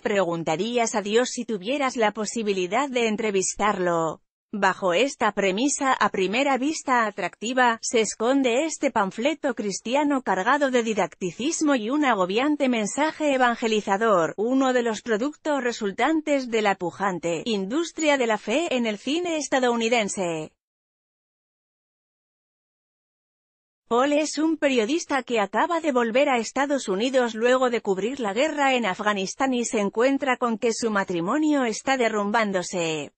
preguntarías a Dios si tuvieras la posibilidad de entrevistarlo? Bajo esta premisa a primera vista atractiva, se esconde este panfleto cristiano cargado de didacticismo y un agobiante mensaje evangelizador, uno de los productos resultantes de la pujante industria de la fe en el cine estadounidense. Paul es un periodista que acaba de volver a Estados Unidos luego de cubrir la guerra en Afganistán y se encuentra con que su matrimonio está derrumbándose.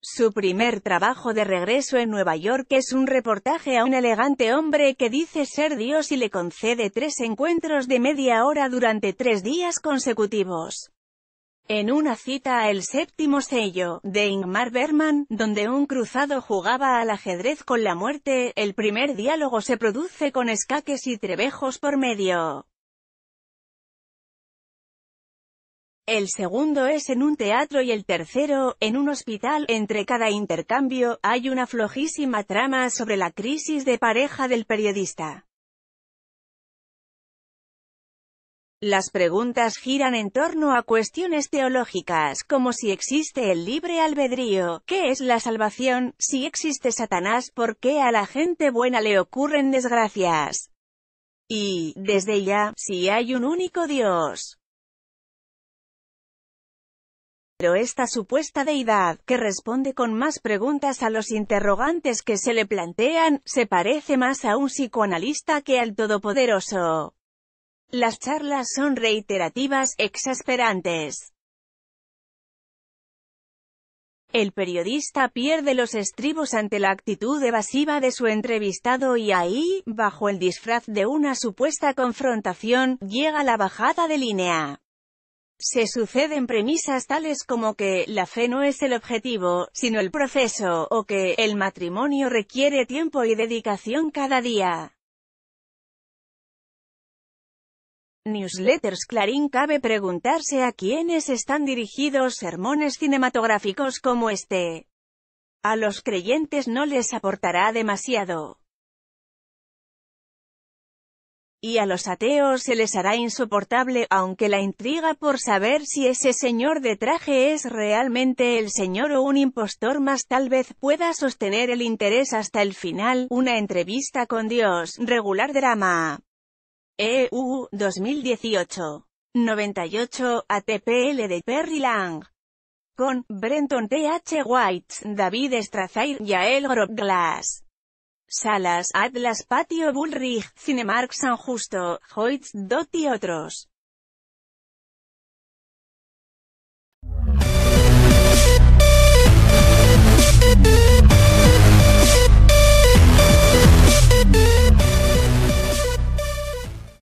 Su primer trabajo de regreso en Nueva York es un reportaje a un elegante hombre que dice ser Dios y le concede tres encuentros de media hora durante tres días consecutivos en una cita El séptimo sello, de Ingmar Berman, donde un cruzado jugaba al ajedrez con la muerte, el primer diálogo se produce con escaques y trebejos por medio. El segundo es en un teatro y el tercero, en un hospital. Entre cada intercambio, hay una flojísima trama sobre la crisis de pareja del periodista. Las preguntas giran en torno a cuestiones teológicas, como si existe el libre albedrío, qué es la salvación, si existe Satanás, por qué a la gente buena le ocurren desgracias. Y, desde ya, si hay un único Dios. Pero esta supuesta deidad, que responde con más preguntas a los interrogantes que se le plantean, se parece más a un psicoanalista que al todopoderoso. Las charlas son reiterativas, exasperantes. El periodista pierde los estribos ante la actitud evasiva de su entrevistado y ahí, bajo el disfraz de una supuesta confrontación, llega la bajada de línea. Se suceden premisas tales como que, la fe no es el objetivo, sino el proceso, o que, el matrimonio requiere tiempo y dedicación cada día. Newsletters Clarín cabe preguntarse a quiénes están dirigidos sermones cinematográficos como este. A los creyentes no les aportará demasiado. Y a los ateos se les hará insoportable, aunque la intriga por saber si ese señor de traje es realmente el señor o un impostor más tal vez pueda sostener el interés hasta el final, una entrevista con Dios, regular drama. EU 2018. 98 ATPL de Perry Lang. Con Brenton T.H. White, David Strazair, Yael Glass. Salas, Atlas Patio Bullrich, Cinemark San Justo, Hoyts Dot y otros.